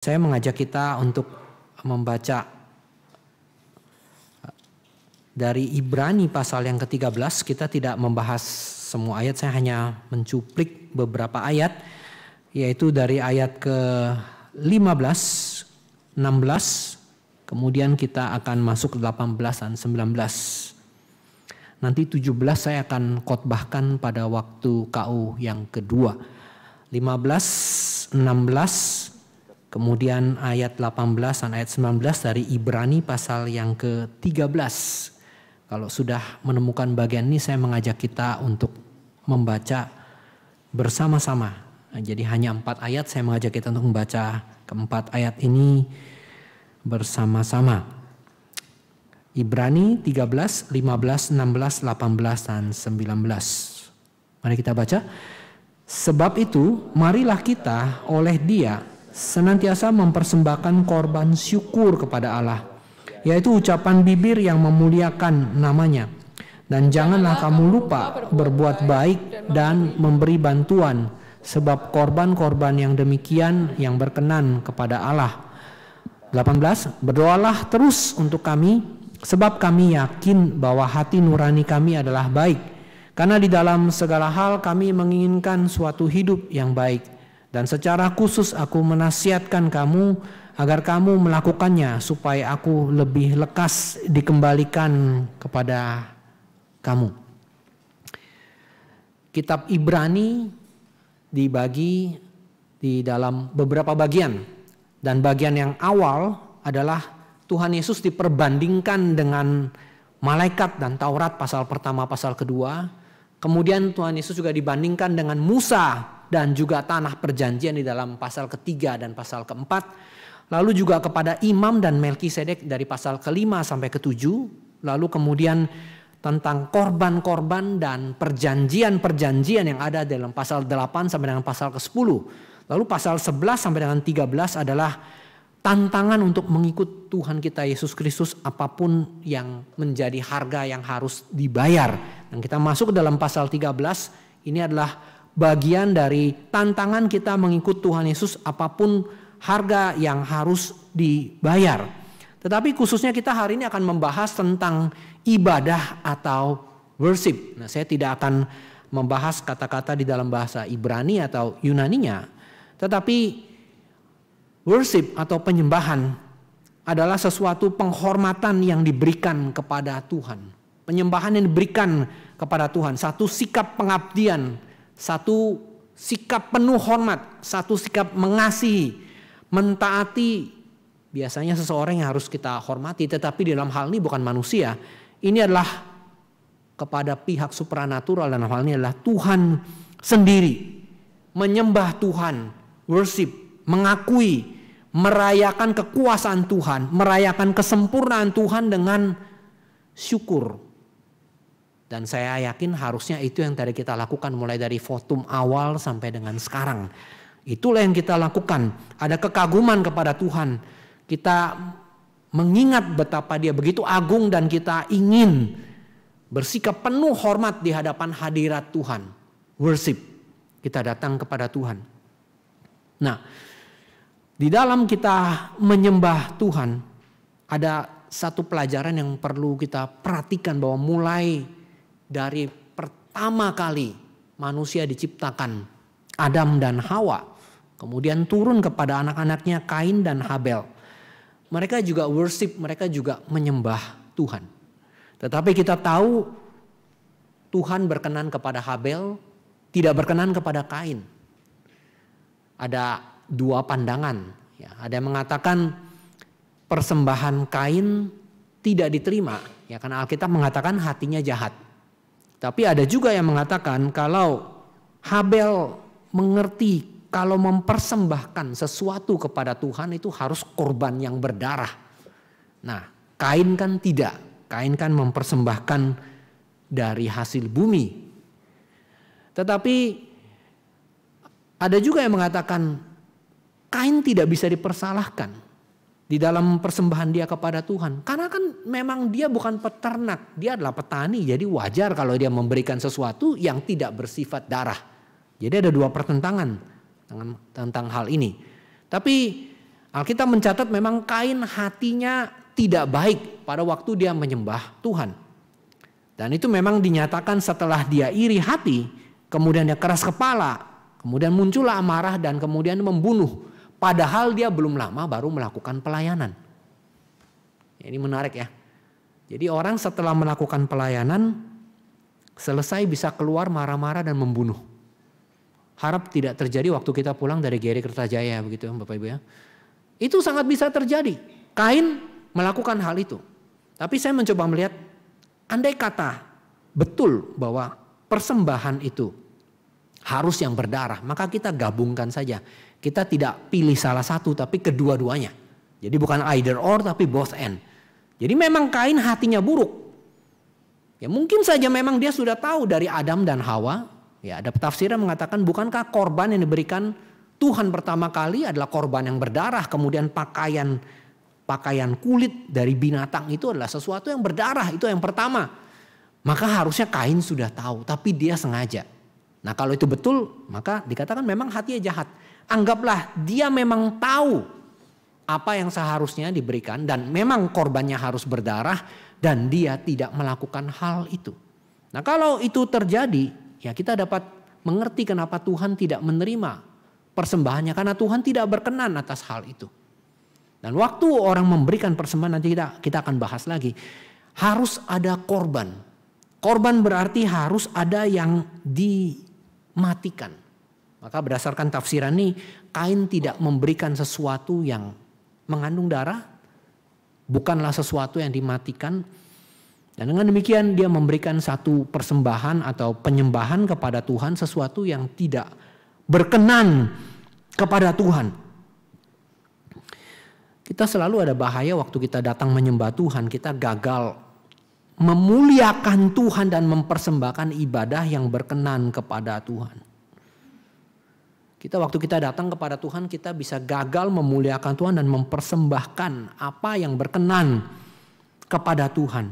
Saya mengajak kita untuk membaca eh, dari Ibrani pasal yang ke-13 kita tidak membahas semua ayat saya hanya mencuplik beberapa ayat yaitu dari ayat ke-15 16 kemudian kita akan masuk ke 18 dan 19 nanti 17 saya akan khotbahkan pada waktu KU yang kedua 15 16 Kemudian ayat 18 dan ayat 19 dari Ibrani pasal yang ke-13. Kalau sudah menemukan bagian ini saya mengajak kita untuk membaca bersama-sama. Nah, jadi hanya empat ayat saya mengajak kita untuk membaca keempat ayat ini bersama-sama. Ibrani 13, 15, 16, 18, dan 19. Mari kita baca. Sebab itu marilah kita oleh dia senantiasa mempersembahkan korban syukur kepada Allah, yaitu ucapan bibir yang memuliakan namanya. Dan janganlah kamu lupa berbuat baik dan memberi bantuan, sebab korban-korban yang demikian yang berkenan kepada Allah. 18. Berdoalah terus untuk kami, sebab kami yakin bahwa hati nurani kami adalah baik. Karena di dalam segala hal kami menginginkan suatu hidup yang baik dan secara khusus aku menasihatkan kamu agar kamu melakukannya supaya aku lebih lekas dikembalikan kepada kamu. Kitab Ibrani dibagi di dalam beberapa bagian dan bagian yang awal adalah Tuhan Yesus diperbandingkan dengan malaikat dan Taurat pasal pertama pasal kedua. Kemudian Tuhan Yesus juga dibandingkan dengan Musa dan juga tanah perjanjian di dalam pasal ketiga dan pasal keempat. Lalu juga kepada imam dan Melkisedek dari pasal kelima sampai ketujuh. Lalu kemudian tentang korban-korban dan perjanjian-perjanjian yang ada dalam pasal delapan sampai dengan pasal ke sepuluh Lalu pasal sebelas sampai dengan tiga belas adalah tantangan untuk mengikut Tuhan kita Yesus Kristus apapun yang menjadi harga yang harus dibayar. Dan kita masuk ke dalam pasal tiga belas ini adalah bagian dari tantangan kita mengikut Tuhan Yesus apapun harga yang harus dibayar. Tetapi khususnya kita hari ini akan membahas tentang ibadah atau worship. Nah, saya tidak akan membahas kata-kata di dalam bahasa Ibrani atau Yunaninya, tetapi worship atau penyembahan adalah sesuatu penghormatan yang diberikan kepada Tuhan. Penyembahan yang diberikan kepada Tuhan, satu sikap pengabdian satu sikap penuh hormat, satu sikap mengasihi, mentaati. Biasanya seseorang yang harus kita hormati, tetapi dalam hal ini bukan manusia. Ini adalah kepada pihak supranatural dan hal ini adalah Tuhan sendiri. Menyembah Tuhan, worship, mengakui, merayakan kekuasaan Tuhan, merayakan kesempurnaan Tuhan dengan syukur, dan saya yakin harusnya itu yang tadi kita lakukan mulai dari fotum awal sampai dengan sekarang. Itulah yang kita lakukan. Ada kekaguman kepada Tuhan. Kita mengingat betapa dia begitu agung dan kita ingin bersikap penuh hormat di hadapan hadirat Tuhan. Worship. Kita datang kepada Tuhan. Nah, di dalam kita menyembah Tuhan ada satu pelajaran yang perlu kita perhatikan bahwa mulai dari pertama kali manusia diciptakan, Adam dan Hawa, kemudian turun kepada anak-anaknya Kain dan Habel. Mereka juga worship, mereka juga menyembah Tuhan. Tetapi kita tahu Tuhan berkenan kepada Habel, tidak berkenan kepada Kain. Ada dua pandangan, ya, ada yang mengatakan persembahan Kain tidak diterima, ya karena Alkitab mengatakan hatinya jahat. Tapi ada juga yang mengatakan kalau Habel mengerti kalau mempersembahkan sesuatu kepada Tuhan itu harus korban yang berdarah. Nah, Kain kan tidak. Kain kan mempersembahkan dari hasil bumi. Tetapi ada juga yang mengatakan Kain tidak bisa dipersalahkan di dalam persembahan dia kepada Tuhan. Karena kan memang dia bukan peternak, dia adalah petani. Jadi wajar kalau dia memberikan sesuatu yang tidak bersifat darah. Jadi ada dua pertentangan tentang hal ini. Tapi Alkitab mencatat memang kain hatinya tidak baik pada waktu dia menyembah Tuhan. Dan itu memang dinyatakan setelah dia iri hati, kemudian dia keras kepala, kemudian muncullah amarah dan kemudian membunuh Padahal dia belum lama baru melakukan pelayanan. Ya, ini menarik ya. Jadi orang setelah melakukan pelayanan selesai bisa keluar marah-marah dan membunuh. Harap tidak terjadi waktu kita pulang dari Geri Kertajaya begitu ya, Bapak Ibu ya. Itu sangat bisa terjadi. Kain melakukan hal itu. Tapi saya mencoba melihat andai kata betul bahwa persembahan itu harus yang berdarah, maka kita gabungkan saja kita tidak pilih salah satu tapi kedua-duanya. Jadi bukan either or tapi both and. Jadi memang Kain hatinya buruk. Ya mungkin saja memang dia sudah tahu dari Adam dan Hawa. Ya ada tafsiran mengatakan bukankah korban yang diberikan Tuhan pertama kali adalah korban yang berdarah. Kemudian pakaian pakaian kulit dari binatang itu adalah sesuatu yang berdarah. Itu yang pertama. Maka harusnya Kain sudah tahu tapi dia sengaja. Nah kalau itu betul maka dikatakan memang hatinya jahat anggaplah dia memang tahu apa yang seharusnya diberikan dan memang korbannya harus berdarah dan dia tidak melakukan hal itu. Nah, kalau itu terjadi, ya kita dapat mengerti kenapa Tuhan tidak menerima persembahannya karena Tuhan tidak berkenan atas hal itu. Dan waktu orang memberikan persembahan nanti kita kita akan bahas lagi. Harus ada korban. Korban berarti harus ada yang dimatikan. Maka berdasarkan tafsiran ini, Kain tidak memberikan sesuatu yang mengandung darah, bukanlah sesuatu yang dimatikan. Dan dengan demikian dia memberikan satu persembahan atau penyembahan kepada Tuhan sesuatu yang tidak berkenan kepada Tuhan. Kita selalu ada bahaya waktu kita datang menyembah Tuhan, kita gagal memuliakan Tuhan dan mempersembahkan ibadah yang berkenan kepada Tuhan. Kita waktu kita datang kepada Tuhan kita bisa gagal memuliakan Tuhan dan mempersembahkan apa yang berkenan kepada Tuhan.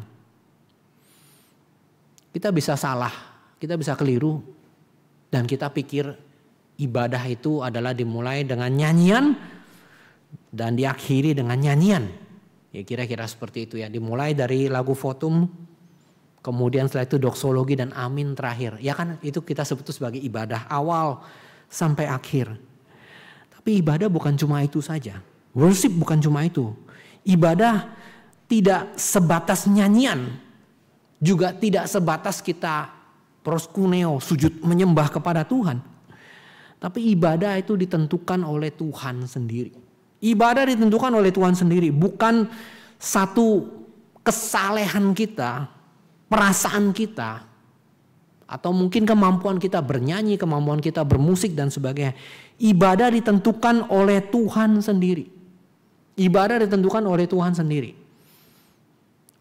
Kita bisa salah, kita bisa keliru dan kita pikir ibadah itu adalah dimulai dengan nyanyian dan diakhiri dengan nyanyian. Ya kira-kira seperti itu ya, dimulai dari lagu fotum kemudian setelah itu doksologi dan amin terakhir. Ya kan itu kita sebut sebagai ibadah awal sampai akhir. Tapi ibadah bukan cuma itu saja. Worship bukan cuma itu. Ibadah tidak sebatas nyanyian, juga tidak sebatas kita proskuneo, sujud menyembah kepada Tuhan. Tapi ibadah itu ditentukan oleh Tuhan sendiri. Ibadah ditentukan oleh Tuhan sendiri, bukan satu kesalehan kita, perasaan kita, atau mungkin kemampuan kita bernyanyi, kemampuan kita bermusik dan sebagainya. Ibadah ditentukan oleh Tuhan sendiri. Ibadah ditentukan oleh Tuhan sendiri.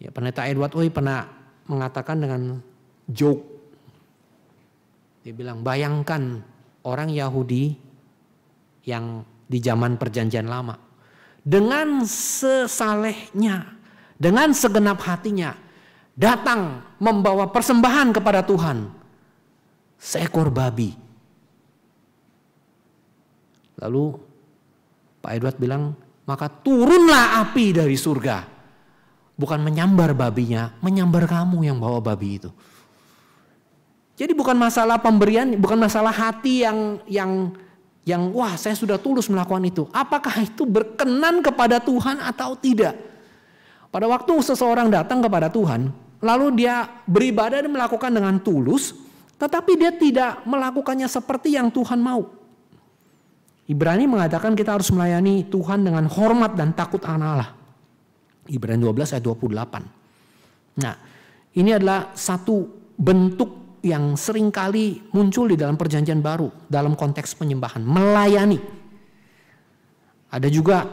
Ya, pendeta Edward Oi pernah mengatakan dengan joke. Dia bilang, bayangkan orang Yahudi yang di zaman perjanjian lama. Dengan sesalehnya, dengan segenap hatinya, datang membawa persembahan kepada Tuhan seekor babi. Lalu Pak Edward bilang, maka turunlah api dari surga. Bukan menyambar babinya, menyambar kamu yang bawa babi itu. Jadi bukan masalah pemberian, bukan masalah hati yang yang yang wah saya sudah tulus melakukan itu. Apakah itu berkenan kepada Tuhan atau tidak? Pada waktu seseorang datang kepada Tuhan, lalu dia beribadah dan melakukan dengan tulus, tetapi dia tidak melakukannya seperti yang Tuhan mau. Ibrani mengatakan kita harus melayani Tuhan dengan hormat dan takut anak Allah. Ibrani 12 ayat 28. Nah, ini adalah satu bentuk yang seringkali muncul di dalam perjanjian baru dalam konteks penyembahan, melayani. Ada juga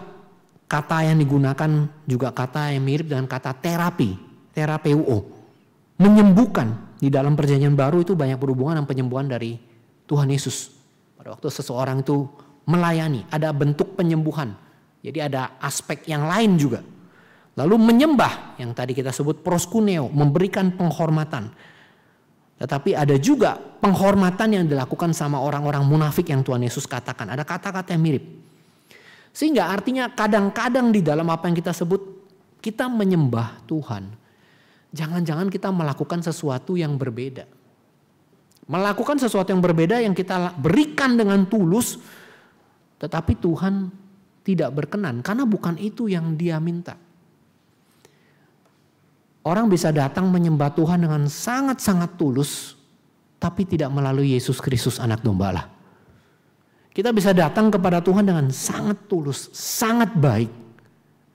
kata yang digunakan juga kata yang mirip dengan kata terapi, terapeuo, menyembuhkan, di dalam perjanjian baru itu banyak berhubungan dengan penyembuhan dari Tuhan Yesus. Pada waktu seseorang itu melayani, ada bentuk penyembuhan. Jadi ada aspek yang lain juga. Lalu menyembah yang tadi kita sebut proskuneo, memberikan penghormatan. Tetapi ada juga penghormatan yang dilakukan sama orang-orang munafik yang Tuhan Yesus katakan. Ada kata-kata yang mirip. Sehingga artinya kadang-kadang di dalam apa yang kita sebut kita menyembah Tuhan jangan-jangan kita melakukan sesuatu yang berbeda. Melakukan sesuatu yang berbeda yang kita berikan dengan tulus, tetapi Tuhan tidak berkenan karena bukan itu yang Dia minta. Orang bisa datang menyembah Tuhan dengan sangat-sangat tulus, tapi tidak melalui Yesus Kristus, Anak Domba Allah. Kita bisa datang kepada Tuhan dengan sangat tulus, sangat baik,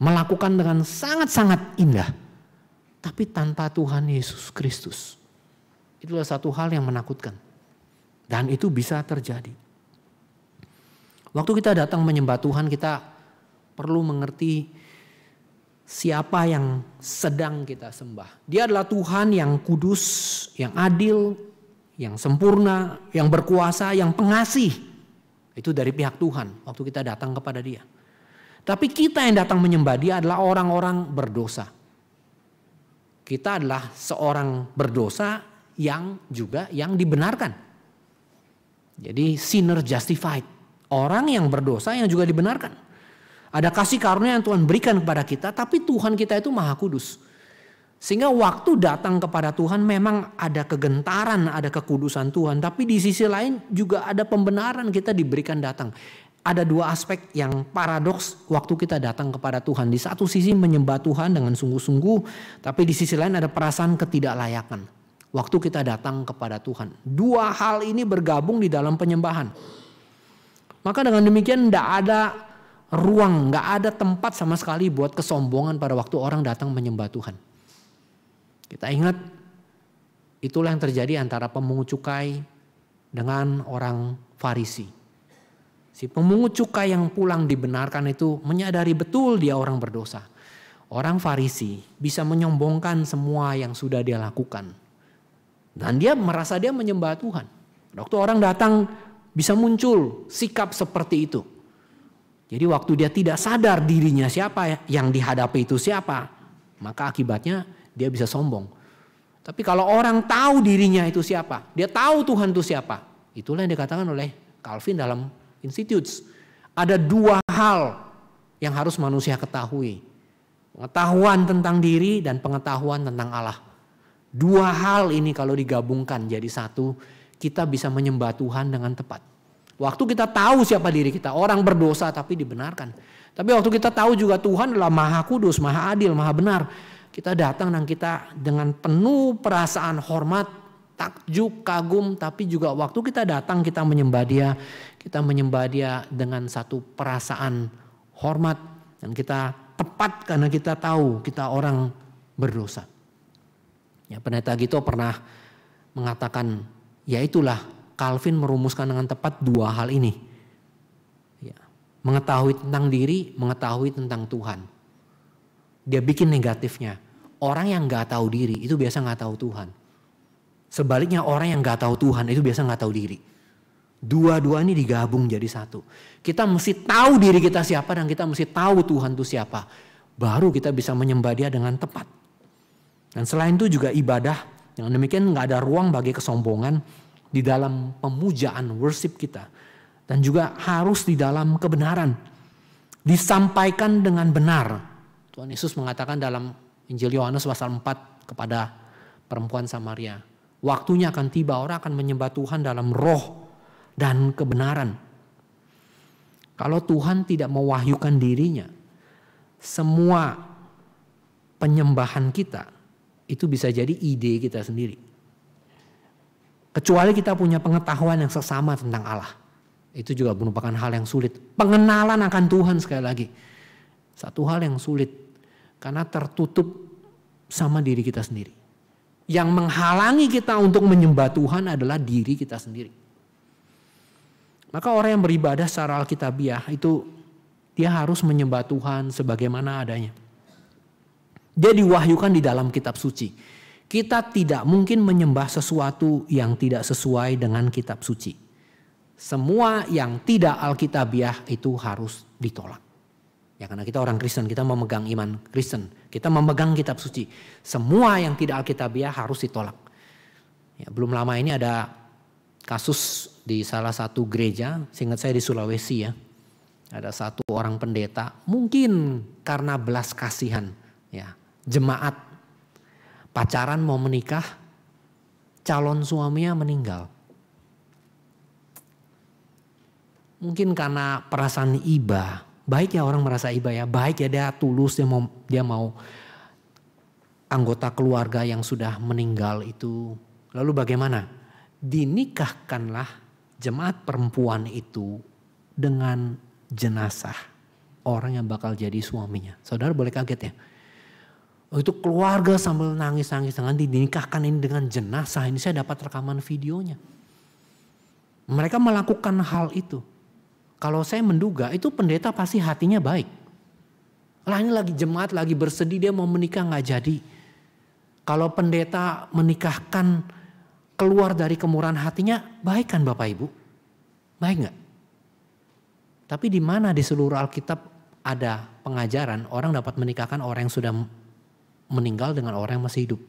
melakukan dengan sangat-sangat indah tapi tanpa Tuhan Yesus Kristus. Itulah satu hal yang menakutkan. Dan itu bisa terjadi. Waktu kita datang menyembah Tuhan, kita perlu mengerti siapa yang sedang kita sembah. Dia adalah Tuhan yang kudus, yang adil, yang sempurna, yang berkuasa, yang pengasih. Itu dari pihak Tuhan waktu kita datang kepada Dia. Tapi kita yang datang menyembah Dia adalah orang-orang berdosa. Kita adalah seorang berdosa yang juga yang dibenarkan. Jadi sinner justified. Orang yang berdosa yang juga dibenarkan. Ada kasih karunia yang Tuhan berikan kepada kita tapi Tuhan kita itu maha kudus. Sehingga waktu datang kepada Tuhan memang ada kegentaran, ada kekudusan Tuhan. Tapi di sisi lain juga ada pembenaran kita diberikan datang ada dua aspek yang paradoks waktu kita datang kepada Tuhan. Di satu sisi menyembah Tuhan dengan sungguh-sungguh, tapi di sisi lain ada perasaan ketidaklayakan. Waktu kita datang kepada Tuhan. Dua hal ini bergabung di dalam penyembahan. Maka dengan demikian tidak ada ruang, nggak ada tempat sama sekali buat kesombongan pada waktu orang datang menyembah Tuhan. Kita ingat itulah yang terjadi antara pemungut cukai dengan orang Farisi Si pemungut cukai yang pulang dibenarkan itu menyadari betul dia orang berdosa. Orang Farisi bisa menyombongkan semua yang sudah dia lakukan. Dan dia merasa dia menyembah Tuhan. Waktu orang datang bisa muncul sikap seperti itu. Jadi waktu dia tidak sadar dirinya siapa yang dihadapi itu siapa. Maka akibatnya dia bisa sombong. Tapi kalau orang tahu dirinya itu siapa. Dia tahu Tuhan itu siapa. Itulah yang dikatakan oleh Calvin dalam institutes. Ada dua hal yang harus manusia ketahui. Pengetahuan tentang diri dan pengetahuan tentang Allah. Dua hal ini kalau digabungkan jadi satu, kita bisa menyembah Tuhan dengan tepat. Waktu kita tahu siapa diri kita, orang berdosa tapi dibenarkan. Tapi waktu kita tahu juga Tuhan adalah maha kudus, maha adil, maha benar. Kita datang dan kita dengan penuh perasaan hormat, takjub, kagum. Tapi juga waktu kita datang kita menyembah dia, kita menyembah dia dengan satu perasaan hormat dan kita tepat karena kita tahu kita orang berdosa. Ya, pendeta Gito pernah mengatakan, ya itulah Calvin merumuskan dengan tepat dua hal ini. Ya, mengetahui tentang diri, mengetahui tentang Tuhan. Dia bikin negatifnya. Orang yang gak tahu diri itu biasa gak tahu Tuhan. Sebaliknya orang yang gak tahu Tuhan itu biasa gak tahu diri. Dua-dua ini digabung jadi satu. Kita mesti tahu diri kita siapa dan kita mesti tahu Tuhan itu siapa. Baru kita bisa menyembah dia dengan tepat. Dan selain itu juga ibadah. Yang demikian nggak ada ruang bagi kesombongan di dalam pemujaan worship kita. Dan juga harus di dalam kebenaran. Disampaikan dengan benar. Tuhan Yesus mengatakan dalam Injil Yohanes pasal 4 kepada perempuan Samaria. Waktunya akan tiba, orang akan menyembah Tuhan dalam roh dan kebenaran. Kalau Tuhan tidak mewahyukan dirinya, semua penyembahan kita itu bisa jadi ide kita sendiri. Kecuali kita punya pengetahuan yang sesama tentang Allah. Itu juga merupakan hal yang sulit. Pengenalan akan Tuhan sekali lagi. Satu hal yang sulit. Karena tertutup sama diri kita sendiri. Yang menghalangi kita untuk menyembah Tuhan adalah diri kita sendiri. Maka orang yang beribadah secara alkitabiah itu dia harus menyembah Tuhan sebagaimana adanya. Dia diwahyukan di dalam kitab suci. Kita tidak mungkin menyembah sesuatu yang tidak sesuai dengan kitab suci. Semua yang tidak alkitabiah itu harus ditolak. Ya karena kita orang Kristen, kita memegang iman Kristen, kita memegang kitab suci. Semua yang tidak alkitabiah harus ditolak. Ya, belum lama ini ada kasus di salah satu gereja, seingat saya di Sulawesi ya. Ada satu orang pendeta, mungkin karena belas kasihan ya, jemaat pacaran mau menikah, calon suaminya meninggal. Mungkin karena perasaan iba, baik ya orang merasa iba ya, baik ya dia tulus dia mau dia mau anggota keluarga yang sudah meninggal itu. Lalu bagaimana? Dinikahkanlah jemaat perempuan itu dengan jenazah orang yang bakal jadi suaminya. Saudara boleh kaget ya. Oh, itu keluarga sambil nangis-nangis dengan dinikahkan ini dengan jenazah ini saya dapat rekaman videonya. Mereka melakukan hal itu. Kalau saya menduga itu pendeta pasti hatinya baik. Lah ini lagi jemaat lagi bersedih dia mau menikah nggak jadi. Kalau pendeta menikahkan keluar dari kemurahan hatinya, baik kan Bapak Ibu? Baik nggak? Tapi di mana di seluruh Alkitab ada pengajaran orang dapat menikahkan orang yang sudah meninggal dengan orang yang masih hidup?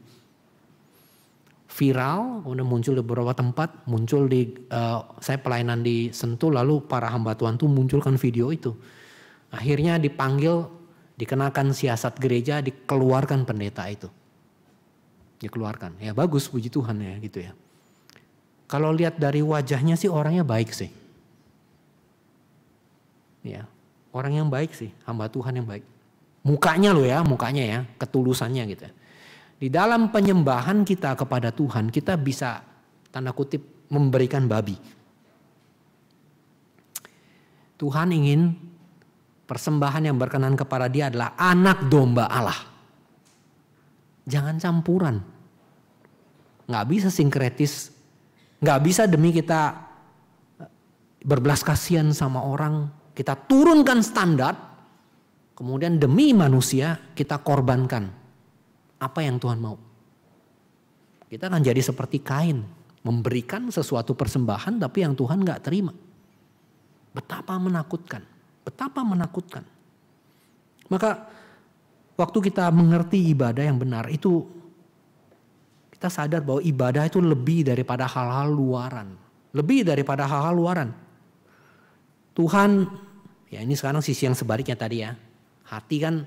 Viral, kemudian muncul di beberapa tempat, muncul di uh, saya pelayanan di Sentul, lalu para hamba Tuhan tuh munculkan video itu. Akhirnya dipanggil, dikenakan siasat gereja, dikeluarkan pendeta itu dia keluarkan. Ya bagus puji Tuhan ya gitu ya. Kalau lihat dari wajahnya sih orangnya baik sih. Ya, orang yang baik sih, hamba Tuhan yang baik. Mukanya loh ya, mukanya ya, ketulusannya gitu. Ya. Di dalam penyembahan kita kepada Tuhan, kita bisa tanda kutip memberikan babi. Tuhan ingin persembahan yang berkenan kepada dia adalah anak domba Allah. Jangan campuran. Nggak bisa sinkretis. Nggak bisa demi kita eh, berbelas kasihan sama orang. Kita turunkan standar. Kemudian demi manusia kita korbankan. Apa yang Tuhan mau. Kita akan jadi seperti kain. Memberikan sesuatu persembahan tapi yang Tuhan nggak terima. Betapa menakutkan. Betapa menakutkan. Maka waktu kita mengerti ibadah yang benar itu kita sadar bahwa ibadah itu lebih daripada hal-hal luaran, lebih daripada hal-hal luaran. Tuhan, ya ini sekarang sisi yang sebaliknya tadi ya. Hati kan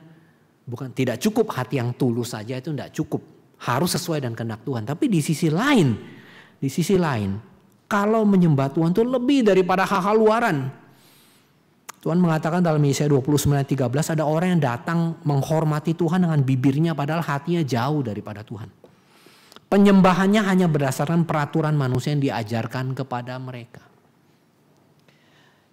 bukan tidak cukup hati yang tulus saja itu tidak cukup. Harus sesuai dan kehendak Tuhan. Tapi di sisi lain, di sisi lain, kalau menyembah Tuhan itu lebih daripada hal-hal luaran Tuhan mengatakan dalam Yesaya 29:13 ada orang yang datang menghormati Tuhan dengan bibirnya padahal hatinya jauh daripada Tuhan. Penyembahannya hanya berdasarkan peraturan manusia yang diajarkan kepada mereka.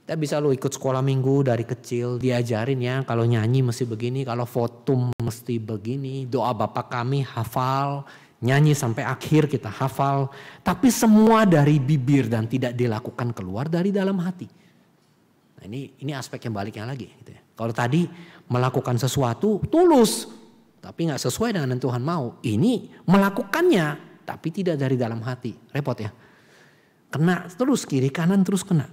Kita bisa lo ikut sekolah minggu dari kecil diajarin ya kalau nyanyi mesti begini, kalau fotum mesti begini, doa bapak kami hafal, nyanyi sampai akhir kita hafal, tapi semua dari bibir dan tidak dilakukan keluar dari dalam hati. Nah, ini ini aspek yang baliknya lagi. Gitu ya. Kalau tadi melakukan sesuatu tulus, tapi nggak sesuai dengan yang Tuhan mau. Ini melakukannya, tapi tidak dari dalam hati. Repot ya. Kena terus kiri kanan terus kena.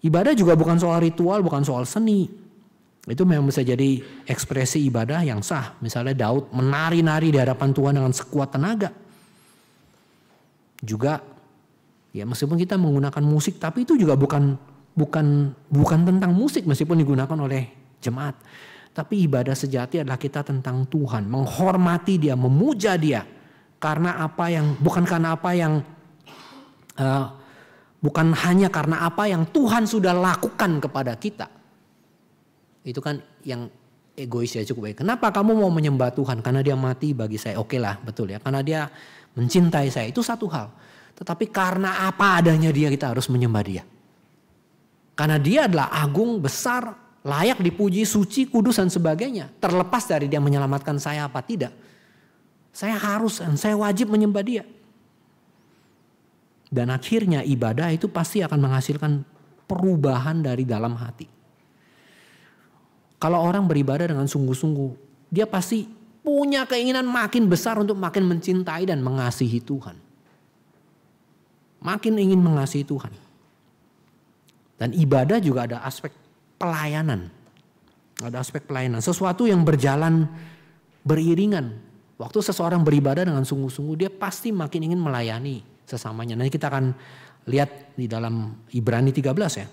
Ibadah juga bukan soal ritual, bukan soal seni. Itu memang bisa jadi ekspresi ibadah yang sah. Misalnya Daud menari-nari di hadapan Tuhan dengan sekuat tenaga. Juga ya meskipun kita menggunakan musik tapi itu juga bukan bukan bukan tentang musik meskipun digunakan oleh jemaat. Tapi ibadah sejati adalah kita tentang Tuhan, menghormati Dia, memuja Dia. Karena apa yang bukan karena apa yang uh, bukan hanya karena apa yang Tuhan sudah lakukan kepada kita. Itu kan yang egois ya cukup baik. Kenapa kamu mau menyembah Tuhan? Karena dia mati bagi saya. Oke lah, betul ya. Karena dia mencintai saya. Itu satu hal. Tetapi karena apa adanya dia kita harus menyembah dia. Karena dia adalah agung, besar, layak dipuji, suci, kudus dan sebagainya. Terlepas dari dia menyelamatkan saya apa tidak. Saya harus dan saya wajib menyembah dia. Dan akhirnya ibadah itu pasti akan menghasilkan perubahan dari dalam hati. Kalau orang beribadah dengan sungguh-sungguh, dia pasti punya keinginan makin besar untuk makin mencintai dan mengasihi Tuhan. Makin ingin mengasihi Tuhan. Dan ibadah juga ada aspek pelayanan. Ada aspek pelayanan. Sesuatu yang berjalan beriringan. Waktu seseorang beribadah dengan sungguh-sungguh dia pasti makin ingin melayani sesamanya. Nanti kita akan lihat di dalam Ibrani 13 ya.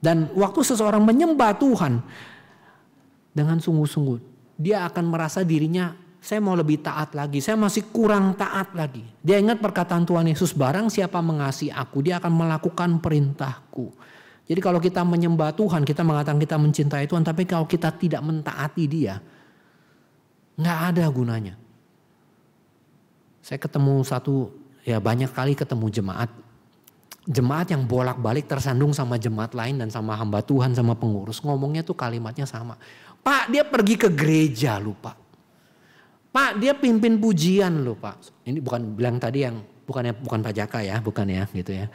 Dan waktu seseorang menyembah Tuhan dengan sungguh-sungguh. Dia akan merasa dirinya saya mau lebih taat lagi, saya masih kurang taat lagi. Dia ingat perkataan Tuhan Yesus, barang siapa mengasihi aku, dia akan melakukan perintahku. Jadi kalau kita menyembah Tuhan, kita mengatakan kita mencintai Tuhan, tapi kalau kita tidak mentaati Dia, nggak ada gunanya. Saya ketemu satu, ya banyak kali ketemu jemaat, jemaat yang bolak-balik tersandung sama jemaat lain dan sama hamba Tuhan, sama pengurus, ngomongnya tuh kalimatnya sama. Pak, dia pergi ke gereja lu, Pak. Pak, dia pimpin pujian lu, Pak. Ini bukan bilang tadi yang bukan ya, Pak Jaka ya, bukan ya, gitu ya.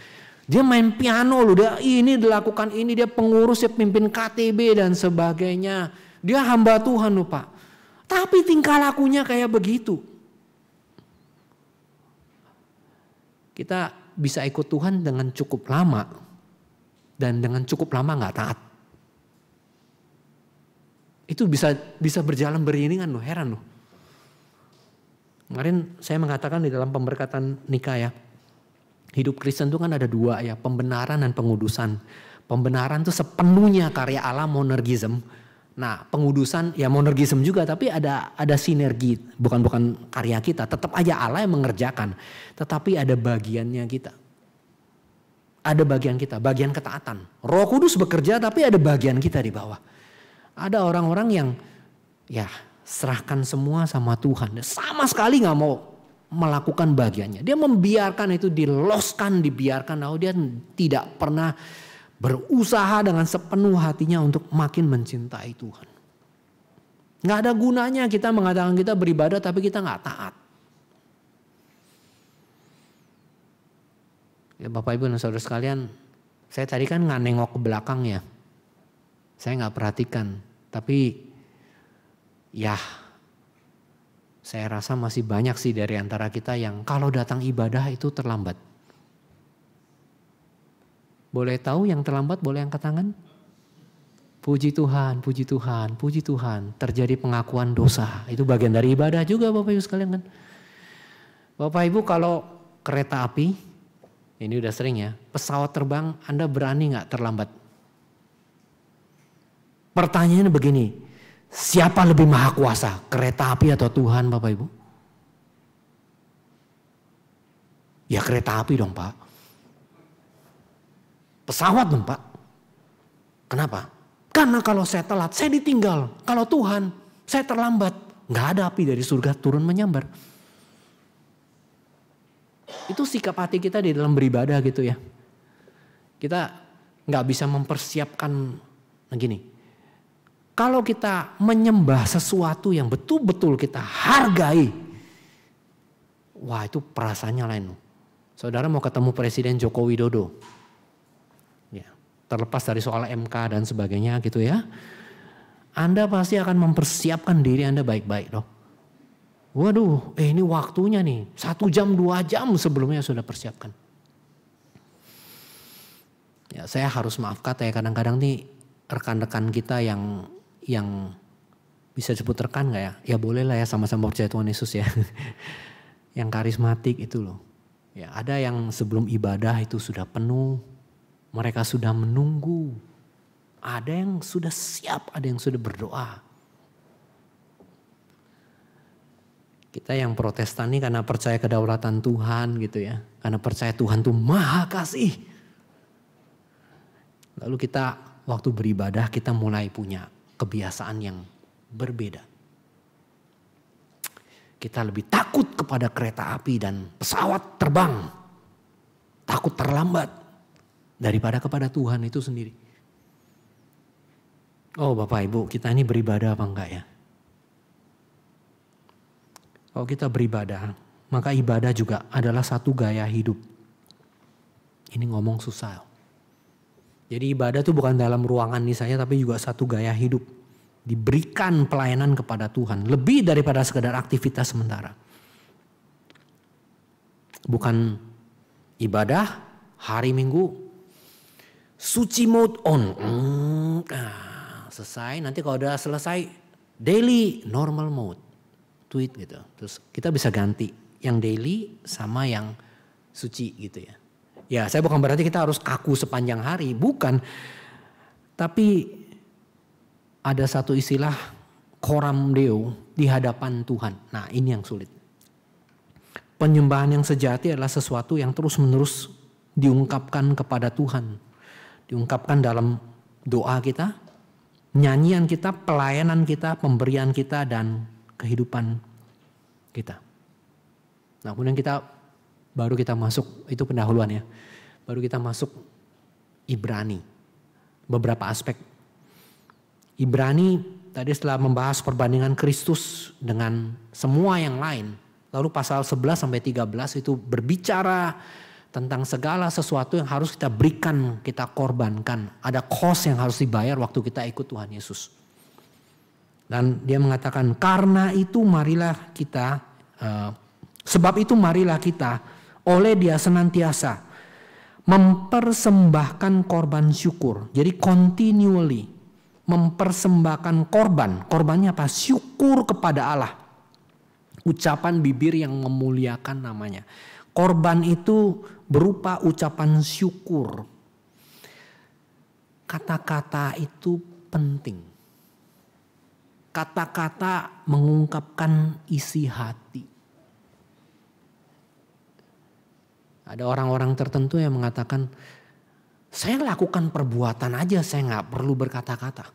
Dia main piano loh, dia ini dilakukan ini, dia pengurus, dia pimpin KTB dan sebagainya. Dia hamba Tuhan loh Pak. Tapi tingkah lakunya kayak begitu. Kita bisa ikut Tuhan dengan cukup lama. Dan dengan cukup lama nggak taat. Itu bisa bisa berjalan beriringan loh, heran loh. Kemarin saya mengatakan di dalam pemberkatan nikah ya Hidup Kristen itu kan ada dua ya, pembenaran dan pengudusan. Pembenaran itu sepenuhnya karya Allah monergism. Nah, pengudusan ya monergism juga tapi ada ada sinergi, bukan bukan karya kita, tetap aja Allah yang mengerjakan, tetapi ada bagiannya kita. Ada bagian kita, bagian ketaatan. Roh Kudus bekerja tapi ada bagian kita di bawah. Ada orang-orang yang ya serahkan semua sama Tuhan, sama sekali nggak mau melakukan bagiannya. Dia membiarkan itu diloskan, dibiarkan. Lalu dia tidak pernah berusaha dengan sepenuh hatinya untuk makin mencintai Tuhan. Nggak ada gunanya kita mengatakan kita beribadah tapi kita nggak taat. Ya Bapak Ibu dan Saudara sekalian, saya tadi kan nggak nengok ke belakang ya. Saya nggak perhatikan, tapi ya saya rasa masih banyak sih dari antara kita yang kalau datang ibadah itu terlambat. Boleh tahu yang terlambat boleh angkat tangan? Puji Tuhan, puji Tuhan, puji Tuhan. Terjadi pengakuan dosa. Itu bagian dari ibadah juga Bapak Ibu sekalian kan. Bapak Ibu kalau kereta api, ini udah sering ya, pesawat terbang Anda berani nggak terlambat? Pertanyaannya begini, Siapa lebih maha kuasa, kereta api atau Tuhan Bapak Ibu? Ya kereta api dong Pak. Pesawat dong Pak. Kenapa? Karena kalau saya telat, saya ditinggal. Kalau Tuhan, saya terlambat. Nggak ada api dari surga turun menyambar. Itu sikap hati kita di dalam beribadah gitu ya. Kita nggak bisa mempersiapkan, nah gini, kalau kita menyembah sesuatu yang betul-betul kita hargai, wah itu perasaannya lain. Saudara mau ketemu Presiden Joko Widodo, ya, terlepas dari soal MK dan sebagainya gitu ya, Anda pasti akan mempersiapkan diri Anda baik-baik dong. Waduh, eh ini waktunya nih, satu jam dua jam sebelumnya sudah persiapkan. Ya, saya harus maaf kata ya kadang-kadang nih rekan-rekan kita yang yang bisa disebut rekan gak ya? Ya boleh lah ya sama-sama percaya Tuhan Yesus ya. yang karismatik itu loh. Ya ada yang sebelum ibadah itu sudah penuh. Mereka sudah menunggu. Ada yang sudah siap, ada yang sudah berdoa. Kita yang protestan ini karena percaya kedaulatan Tuhan gitu ya. Karena percaya Tuhan tuh maha kasih. Lalu kita waktu beribadah kita mulai punya kebiasaan yang berbeda. Kita lebih takut kepada kereta api dan pesawat terbang, takut terlambat daripada kepada Tuhan itu sendiri. Oh, Bapak Ibu, kita ini beribadah apa enggak ya? Kalau oh, kita beribadah, maka ibadah juga adalah satu gaya hidup. Ini ngomong susah. Jadi ibadah itu bukan dalam ruangan ini saja tapi juga satu gaya hidup. Diberikan pelayanan kepada Tuhan. Lebih daripada sekedar aktivitas sementara. Bukan ibadah hari minggu. Suci mode on. Mm, ah, selesai nanti kalau udah selesai daily normal mode. Tweet gitu. Terus kita bisa ganti yang daily sama yang suci gitu ya. Ya, saya bukan berarti kita harus kaku sepanjang hari, bukan. Tapi ada satu istilah koram deo di hadapan Tuhan. Nah, ini yang sulit. Penyembahan yang sejati adalah sesuatu yang terus-menerus diungkapkan kepada Tuhan. Diungkapkan dalam doa kita, nyanyian kita, pelayanan kita, pemberian kita dan kehidupan kita. Nah, kemudian kita baru kita masuk itu pendahuluan ya. Baru kita masuk Ibrani. Beberapa aspek Ibrani tadi setelah membahas perbandingan Kristus dengan semua yang lain. Lalu pasal 11 sampai 13 itu berbicara tentang segala sesuatu yang harus kita berikan, kita korbankan. Ada kos yang harus dibayar waktu kita ikut Tuhan Yesus. Dan dia mengatakan, karena itu marilah kita, uh, sebab itu marilah kita oleh dia senantiasa mempersembahkan korban syukur. Jadi continually mempersembahkan korban. Korbannya apa? Syukur kepada Allah. Ucapan bibir yang memuliakan namanya. Korban itu berupa ucapan syukur. Kata-kata itu penting. Kata-kata mengungkapkan isi hati Ada orang-orang tertentu yang mengatakan, saya lakukan perbuatan aja, saya nggak perlu berkata-kata.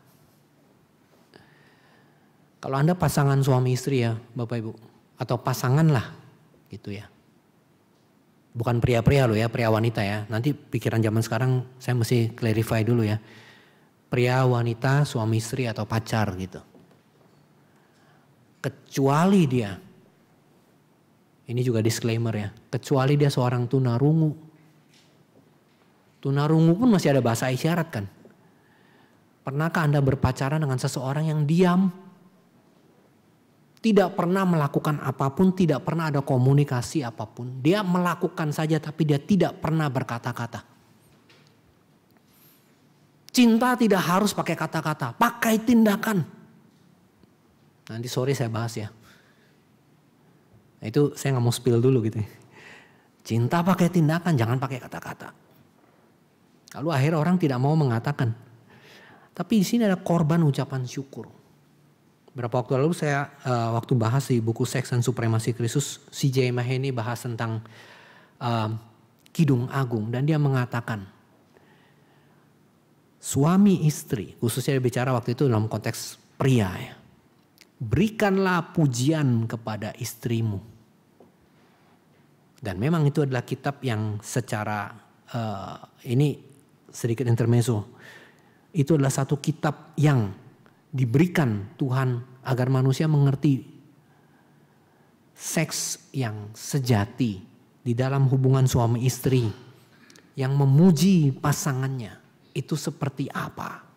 Kalau Anda pasangan suami istri ya, Bapak Ibu, atau pasangan lah gitu ya. Bukan pria-pria loh ya, pria wanita ya. Nanti pikiran zaman sekarang saya mesti clarify dulu ya. Pria, wanita, suami istri atau pacar gitu. Kecuali dia ini juga disclaimer ya. Kecuali dia seorang tunarungu. Tunarungu pun masih ada bahasa isyarat kan. Pernahkah Anda berpacaran dengan seseorang yang diam? Tidak pernah melakukan apapun, tidak pernah ada komunikasi apapun. Dia melakukan saja tapi dia tidak pernah berkata-kata. Cinta tidak harus pakai kata-kata, pakai tindakan. Nanti sore saya bahas ya. Nah, itu saya nggak mau spill dulu gitu. Ya. Cinta pakai tindakan, jangan pakai kata-kata. Lalu akhirnya orang tidak mau mengatakan. Tapi di sini ada korban ucapan syukur. Berapa waktu lalu saya uh, waktu bahas di buku Seks dan Supremasi Kristus, CJ Maheni bahas tentang uh, Kidung Agung dan dia mengatakan suami istri, khususnya bicara waktu itu dalam konteks pria ya. Berikanlah pujian kepada istrimu dan memang itu adalah kitab yang secara uh, ini sedikit intermezzo. Itu adalah satu kitab yang diberikan Tuhan agar manusia mengerti seks yang sejati di dalam hubungan suami istri yang memuji pasangannya itu seperti apa.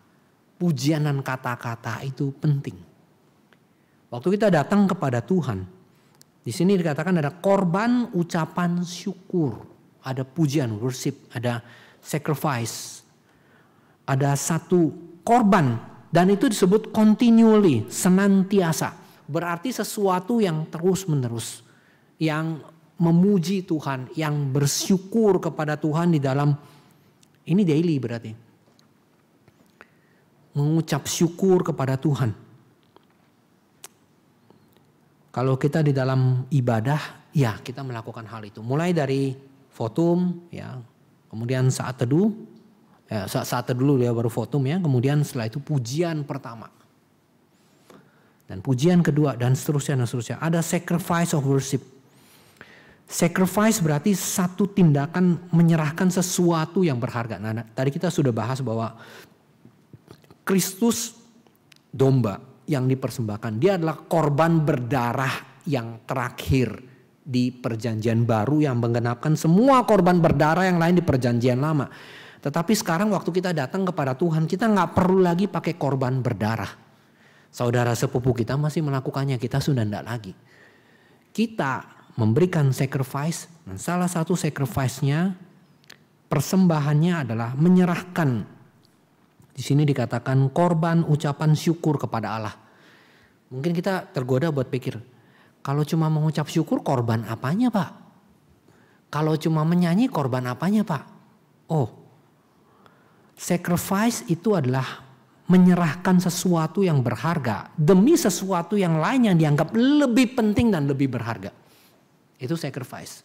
Pujian kata-kata itu penting. Waktu kita datang kepada Tuhan, di sini dikatakan ada korban ucapan syukur, ada pujian worship, ada sacrifice, ada satu korban dan itu disebut continually, senantiasa. Berarti sesuatu yang terus-menerus yang memuji Tuhan, yang bersyukur kepada Tuhan di dalam ini daily berarti. Mengucap syukur kepada Tuhan kalau kita di dalam ibadah, ya kita melakukan hal itu. Mulai dari fotum, ya, kemudian saat teduh, ya, saat, saat teduh dulu ya baru fotum ya, kemudian setelah itu pujian pertama. Dan pujian kedua dan seterusnya dan seterusnya. Ada sacrifice of worship. Sacrifice berarti satu tindakan menyerahkan sesuatu yang berharga. Nah, tadi kita sudah bahas bahwa Kristus domba yang dipersembahkan. Dia adalah korban berdarah yang terakhir di perjanjian baru yang menggenapkan semua korban berdarah yang lain di perjanjian lama. Tetapi sekarang waktu kita datang kepada Tuhan kita nggak perlu lagi pakai korban berdarah. Saudara sepupu kita masih melakukannya kita sudah tidak lagi. Kita memberikan sacrifice dan salah satu sacrifice-nya persembahannya adalah menyerahkan di sini dikatakan korban ucapan syukur kepada Allah. Mungkin kita tergoda buat pikir, kalau cuma mengucap syukur korban apanya pak? Kalau cuma menyanyi korban apanya pak? Oh, sacrifice itu adalah menyerahkan sesuatu yang berharga demi sesuatu yang lain yang dianggap lebih penting dan lebih berharga. Itu sacrifice.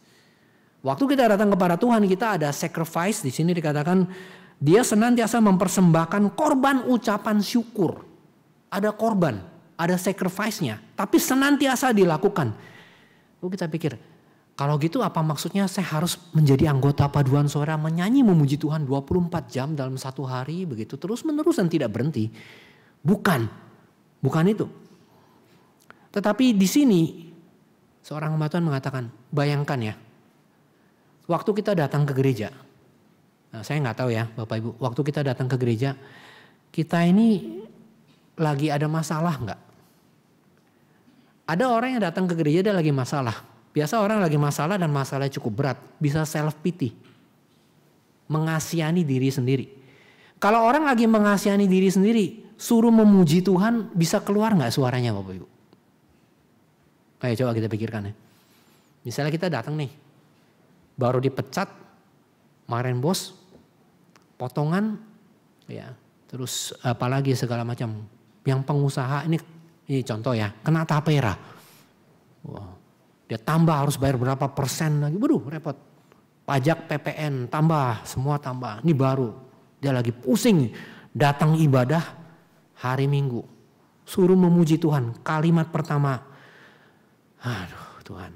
Waktu kita datang kepada Tuhan, kita ada sacrifice. Di sini dikatakan dia senantiasa mempersembahkan korban ucapan syukur. Ada korban, ada sacrifice-nya, tapi senantiasa dilakukan. Lalu kita pikir, kalau gitu apa maksudnya saya harus menjadi anggota paduan suara menyanyi memuji Tuhan 24 jam dalam satu hari begitu terus menerus dan tidak berhenti. Bukan. Bukan itu. Tetapi di sini seorang hamba Tuhan mengatakan, bayangkan ya. Waktu kita datang ke gereja, Eh, saya nggak tahu ya Bapak Ibu, waktu kita datang ke gereja, kita ini lagi ada masalah nggak? Ada orang yang datang ke gereja dia lagi masalah. Biasa orang lagi masalah dan masalahnya cukup berat. Bisa self pity. Mengasihani diri sendiri. Kalau orang lagi mengasihani diri sendiri, suruh memuji Tuhan bisa keluar nggak suaranya Bapak Ibu? Kayak coba kita pikirkan ya. Misalnya kita datang nih, baru dipecat, marahin bos, potongan, ya terus apalagi segala macam. Yang pengusaha ini, ini contoh ya, kena tapera. Wow. Dia tambah harus bayar berapa persen lagi, waduh repot. Pajak PPN tambah, semua tambah. Ini baru, dia lagi pusing. Datang ibadah hari Minggu. Suruh memuji Tuhan. Kalimat pertama, aduh Tuhan.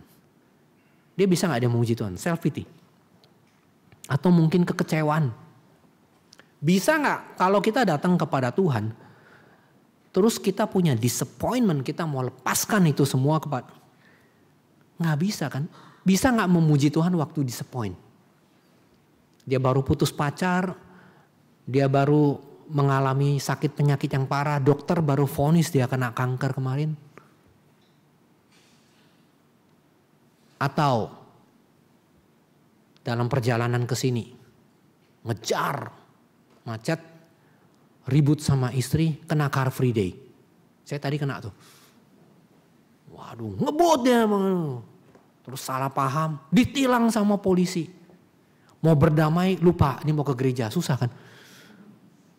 Dia bisa nggak dia memuji Tuhan? selfie pity. Atau mungkin kekecewaan bisa nggak kalau kita datang kepada Tuhan, terus kita punya disappointment, kita mau lepaskan itu semua kepada nggak bisa kan? Bisa nggak memuji Tuhan waktu disappoint? Dia baru putus pacar, dia baru mengalami sakit penyakit yang parah, dokter baru vonis dia kena kanker kemarin. Atau dalam perjalanan ke sini, ngejar macet, ribut sama istri, kena car free day. Saya tadi kena tuh. Waduh, ngebut dia. Terus salah paham, ditilang sama polisi. Mau berdamai, lupa. Ini mau ke gereja, susah kan.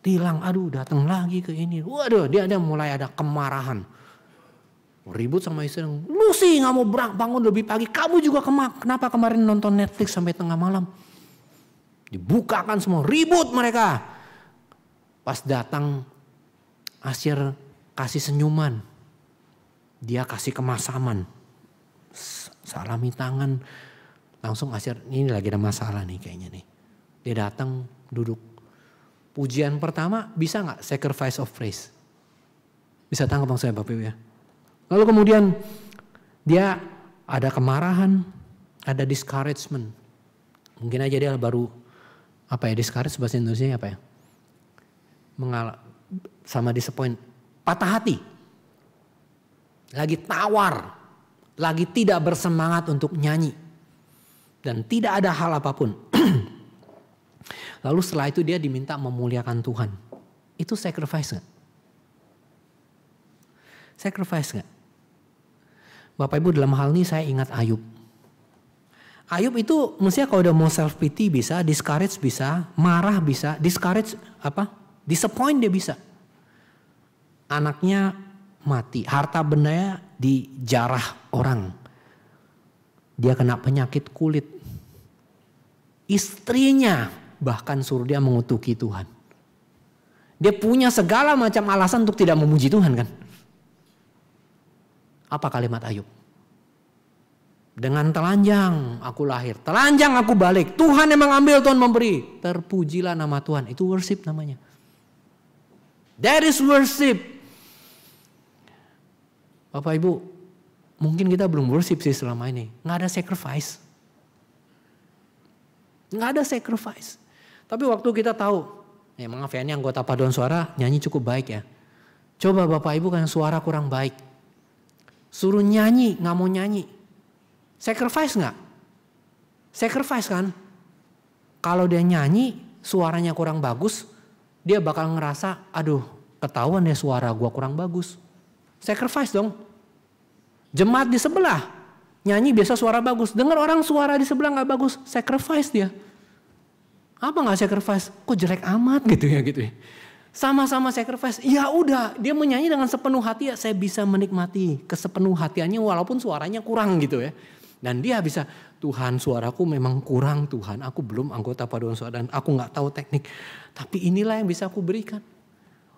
Tilang, aduh datang lagi ke ini. Waduh, dia ada mulai ada kemarahan. Ribut sama istri, lu sih gak mau bangun lebih pagi. Kamu juga kemak. Kenapa kemarin nonton Netflix sampai tengah malam? Dibukakan semua, ribut mereka. Pas datang Asyir kasih senyuman. Dia kasih kemasaman. Salami tangan. Langsung Asyir ini lagi ada masalah nih kayaknya nih. Dia datang duduk. Pujian pertama bisa nggak sacrifice of praise? Bisa tangkap bang saya Bapak Ibu ya. Lalu kemudian dia ada kemarahan, ada discouragement. Mungkin aja dia baru apa ya discourage bahasa Indonesia apa ya? mengal sama disappoint, patah hati, lagi tawar, lagi tidak bersemangat untuk nyanyi, dan tidak ada hal apapun. Lalu setelah itu dia diminta memuliakan Tuhan. Itu sacrifice gak? Sacrifice gak? Bapak Ibu dalam hal ini saya ingat Ayub. Ayub itu mestinya kalau udah mau self pity bisa, discourage bisa, marah bisa, discourage apa? Disappoint dia bisa. Anaknya mati, harta benda ya dijarah orang. Dia kena penyakit kulit. Istrinya bahkan suruh dia mengutuki Tuhan. Dia punya segala macam alasan untuk tidak memuji Tuhan kan. Apa kalimat Ayub? Dengan telanjang aku lahir, telanjang aku balik. Tuhan yang mengambil, Tuhan memberi. Terpujilah nama Tuhan, itu worship namanya. That is worship. Bapak Ibu, mungkin kita belum worship sih selama ini. Nggak ada sacrifice. Nggak ada sacrifice. Tapi waktu kita tahu, ya maaf ya ini anggota paduan suara nyanyi cukup baik ya. Coba Bapak Ibu kan suara kurang baik. Suruh nyanyi, nggak mau nyanyi. Sacrifice nggak? Sacrifice kan? Kalau dia nyanyi, suaranya kurang bagus, dia bakal ngerasa, aduh ketahuan ya suara gue kurang bagus. Sacrifice dong. Jemaat di sebelah, nyanyi biasa suara bagus. Dengar orang suara di sebelah nggak bagus, sacrifice dia. Apa nggak sacrifice? Kok jelek amat gitu ya gitu ya. Sama-sama sacrifice. Ya udah, dia menyanyi dengan sepenuh hati ya. Saya bisa menikmati kesepenuh hatiannya walaupun suaranya kurang gitu ya. Dan dia bisa, Tuhan suaraku memang kurang Tuhan. Aku belum anggota paduan suara dan aku gak tahu teknik. Tapi inilah yang bisa aku berikan.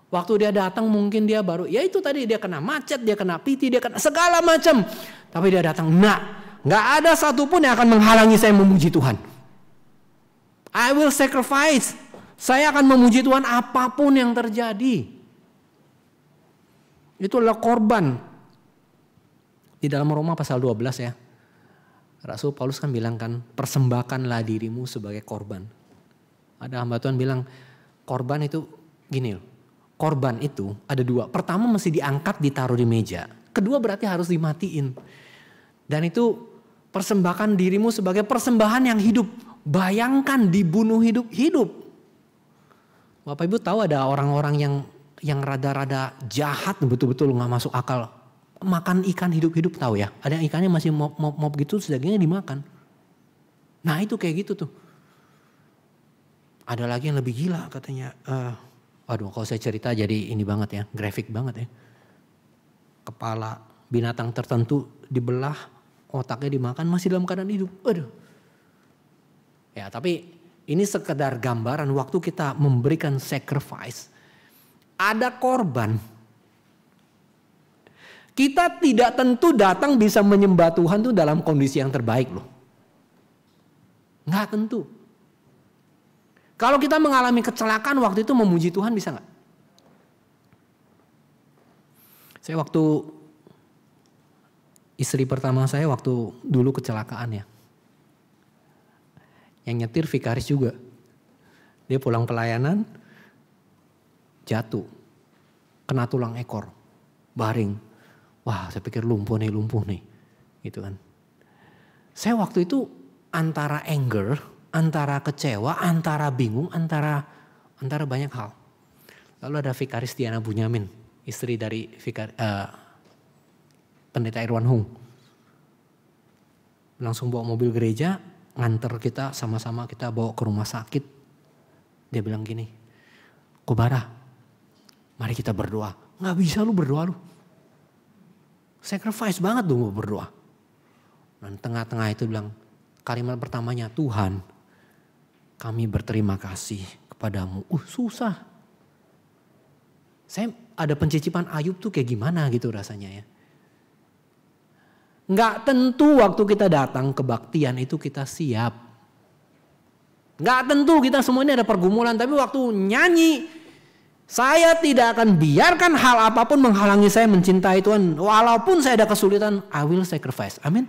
Waktu dia datang mungkin dia baru, ya itu tadi dia kena macet, dia kena piti, dia kena segala macam. Tapi dia datang, nah nggak ada satupun yang akan menghalangi saya memuji Tuhan. I will sacrifice. Saya akan memuji Tuhan apapun yang terjadi. Itu adalah korban. Di dalam Roma pasal 12 ya. Rasul Paulus kan bilang kan, persembahkanlah dirimu sebagai korban. Ada hamba Tuhan bilang, korban itu gini loh. Korban itu ada dua. Pertama mesti diangkat ditaruh di meja. Kedua berarti harus dimatiin. Dan itu persembahkan dirimu sebagai persembahan yang hidup. Bayangkan dibunuh hidup-hidup. Bapak Ibu tahu ada orang-orang yang yang rada-rada jahat betul-betul nggak masuk akal makan ikan hidup-hidup tahu ya. Ada yang ikannya masih mop-mop gitu, dagingnya dimakan. Nah itu kayak gitu tuh. Ada lagi yang lebih gila katanya. Uh, waduh kalau saya cerita jadi ini banget ya, grafik banget ya. Kepala binatang tertentu dibelah, otaknya dimakan masih dalam keadaan hidup. Aduh. Ya tapi ini sekedar gambaran waktu kita memberikan sacrifice. Ada korban kita tidak tentu datang bisa menyembah Tuhan tuh dalam kondisi yang terbaik loh. Nggak tentu. Kalau kita mengalami kecelakaan waktu itu memuji Tuhan bisa nggak? Saya waktu istri pertama saya waktu dulu kecelakaan ya. Yang nyetir Vikaris juga. Dia pulang pelayanan, jatuh, kena tulang ekor, baring. Wah saya pikir lumpuh nih, lumpuh nih. Gitu kan. Saya waktu itu antara anger, antara kecewa, antara bingung, antara antara banyak hal. Lalu ada Vikaris Diana Bunyamin, istri dari Vikar, uh, pendeta Irwan Hung. Langsung bawa mobil gereja, nganter kita sama-sama kita bawa ke rumah sakit. Dia bilang gini, Kobara, mari kita berdoa. Nggak bisa lu berdoa lu. Sacrifice banget dong berdoa. Dan tengah-tengah itu bilang kalimat pertamanya Tuhan kami berterima kasih kepadamu. Uh susah. Saya ada pencicipan Ayub tuh kayak gimana gitu rasanya ya. Nggak tentu waktu kita datang kebaktian itu kita siap. Nggak tentu kita semua ini ada pergumulan. Tapi waktu nyanyi saya tidak akan biarkan hal apapun menghalangi saya mencintai Tuhan. Walaupun saya ada kesulitan, I will sacrifice. Amin.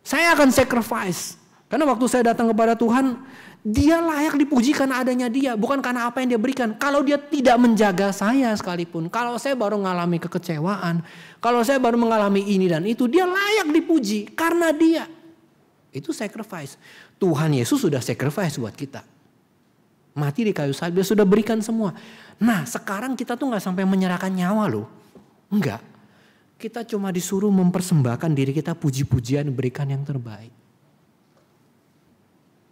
Saya akan sacrifice. Karena waktu saya datang kepada Tuhan, dia layak dipuji karena adanya dia. Bukan karena apa yang dia berikan. Kalau dia tidak menjaga saya sekalipun. Kalau saya baru mengalami kekecewaan. Kalau saya baru mengalami ini dan itu. Dia layak dipuji karena dia. Itu sacrifice. Tuhan Yesus sudah sacrifice buat kita mati di kayu salib. Dia sudah berikan semua. Nah sekarang kita tuh nggak sampai menyerahkan nyawa loh. Enggak. Kita cuma disuruh mempersembahkan diri kita puji-pujian berikan yang terbaik.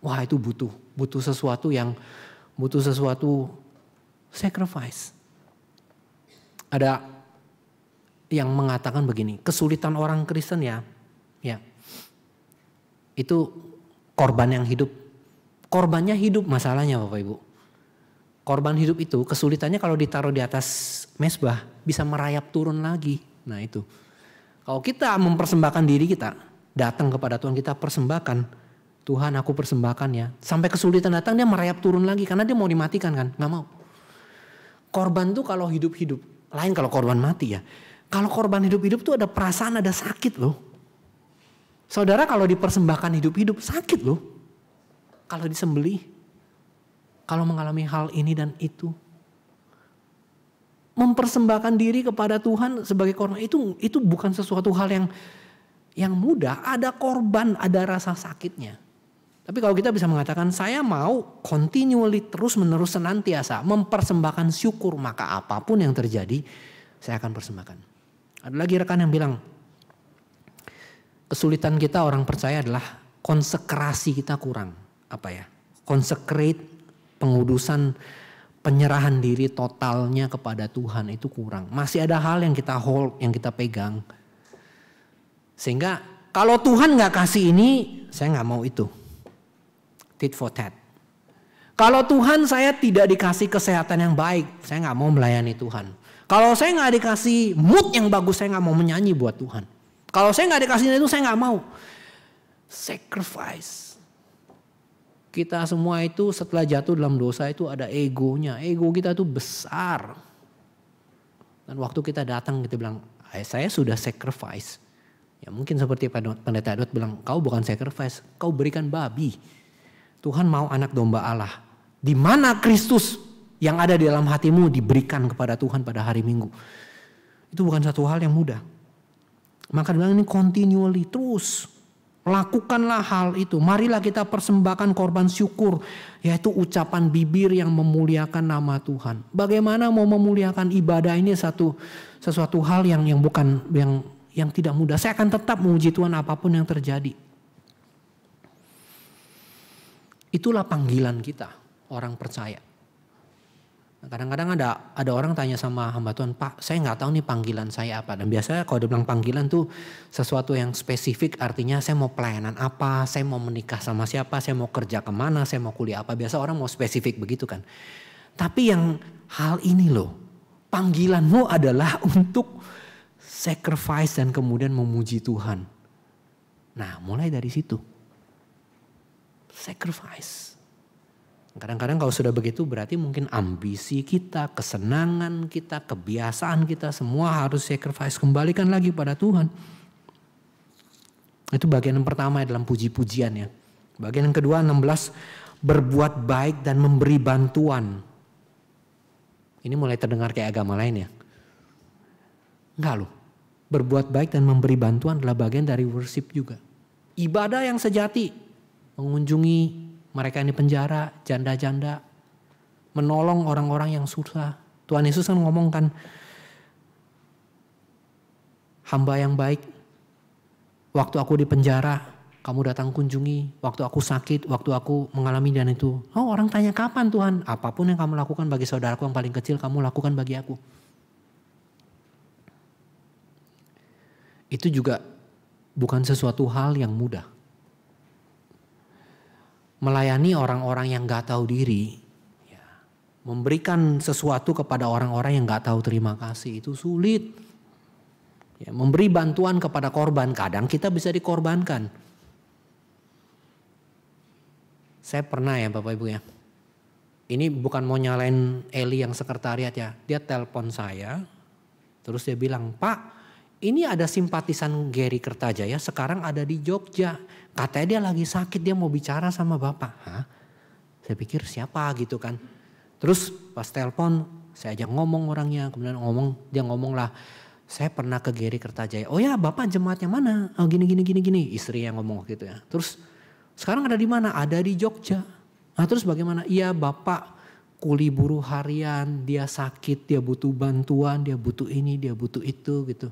Wah itu butuh. Butuh sesuatu yang butuh sesuatu sacrifice. Ada yang mengatakan begini, kesulitan orang Kristen ya, ya itu korban yang hidup korbannya hidup masalahnya Bapak Ibu. Korban hidup itu kesulitannya kalau ditaruh di atas mesbah bisa merayap turun lagi. Nah itu. Kalau kita mempersembahkan diri kita, datang kepada Tuhan kita persembahkan. Tuhan aku persembahkan ya. Sampai kesulitan datang dia merayap turun lagi karena dia mau dimatikan kan, nggak mau. Korban tuh kalau hidup-hidup, lain kalau korban mati ya. Kalau korban hidup-hidup tuh ada perasaan ada sakit loh. Saudara kalau dipersembahkan hidup-hidup sakit loh kalau disembelih, kalau mengalami hal ini dan itu, mempersembahkan diri kepada Tuhan sebagai korban itu itu bukan sesuatu hal yang yang mudah, ada korban, ada rasa sakitnya. Tapi kalau kita bisa mengatakan saya mau continually terus-menerus senantiasa mempersembahkan syukur, maka apapun yang terjadi saya akan persembahkan. Ada lagi rekan yang bilang kesulitan kita orang percaya adalah konsekrasi kita kurang apa ya consecrate pengudusan penyerahan diri totalnya kepada Tuhan itu kurang. Masih ada hal yang kita hold, yang kita pegang. Sehingga kalau Tuhan nggak kasih ini, saya nggak mau itu. Tit for tat. Kalau Tuhan saya tidak dikasih kesehatan yang baik, saya nggak mau melayani Tuhan. Kalau saya nggak dikasih mood yang bagus, saya nggak mau menyanyi buat Tuhan. Kalau saya nggak dikasih itu, saya nggak mau. Sacrifice kita semua itu setelah jatuh dalam dosa itu ada egonya. Ego kita itu besar. Dan waktu kita datang kita bilang, eh, saya sudah sacrifice. Ya mungkin seperti pendeta Edward bilang, kau bukan sacrifice, kau berikan babi. Tuhan mau anak domba Allah. Di mana Kristus yang ada di dalam hatimu diberikan kepada Tuhan pada hari Minggu. Itu bukan satu hal yang mudah. Maka bilang ini continually terus Lakukanlah hal itu. Marilah kita persembahkan korban syukur, yaitu ucapan bibir yang memuliakan nama Tuhan. Bagaimana mau memuliakan ibadah ini satu sesuatu hal yang yang bukan yang yang tidak mudah. Saya akan tetap memuji Tuhan apapun yang terjadi. Itulah panggilan kita orang percaya. Kadang-kadang ada ada orang tanya sama hamba Tuhan, Pak, saya nggak tahu nih panggilan saya apa. Dan biasanya kalau dia bilang panggilan tuh sesuatu yang spesifik, artinya saya mau pelayanan apa, saya mau menikah sama siapa, saya mau kerja kemana, saya mau kuliah apa. Biasa orang mau spesifik begitu kan. Tapi yang hal ini loh, panggilanmu adalah untuk sacrifice dan kemudian memuji Tuhan. Nah mulai dari situ. Sacrifice Kadang-kadang kalau sudah begitu berarti mungkin ambisi kita, kesenangan kita, kebiasaan kita semua harus sacrifice kembalikan lagi pada Tuhan. Itu bagian yang pertama ya dalam puji-pujian ya. Bagian yang kedua 16 berbuat baik dan memberi bantuan. Ini mulai terdengar kayak agama lain ya. Enggak loh. Berbuat baik dan memberi bantuan adalah bagian dari worship juga. Ibadah yang sejati mengunjungi mereka ini penjara, janda-janda, menolong orang-orang yang susah. Tuhan Yesus kan ngomong kan, hamba yang baik, waktu aku di penjara, kamu datang kunjungi, waktu aku sakit, waktu aku mengalami dan itu. Oh orang tanya kapan Tuhan? Apapun yang kamu lakukan bagi saudaraku yang paling kecil, kamu lakukan bagi aku. Itu juga bukan sesuatu hal yang mudah melayani orang-orang yang gak tahu diri, ya, memberikan sesuatu kepada orang-orang yang gak tahu terima kasih itu sulit. Ya, memberi bantuan kepada korban kadang kita bisa dikorbankan. Saya pernah ya Bapak Ibu ya. Ini bukan mau nyalain Eli yang sekretariat ya. Dia telpon saya. Terus dia bilang, Pak ini ada simpatisan Gary Kertajaya sekarang ada di Jogja. Katanya dia lagi sakit, dia mau bicara sama bapak. Hah? Saya pikir siapa gitu kan. Terus pas telepon saya ajak ngomong orangnya, kemudian ngomong dia ngomong lah. Saya pernah ke Gary Kertajaya. Oh ya bapak jemaatnya mana? Oh gini gini gini gini. Istri yang ngomong gitu ya. Terus sekarang ada di mana? Ada di Jogja. Nah terus bagaimana? Iya bapak kuli buruh harian, dia sakit, dia butuh bantuan, dia butuh ini, dia butuh itu gitu.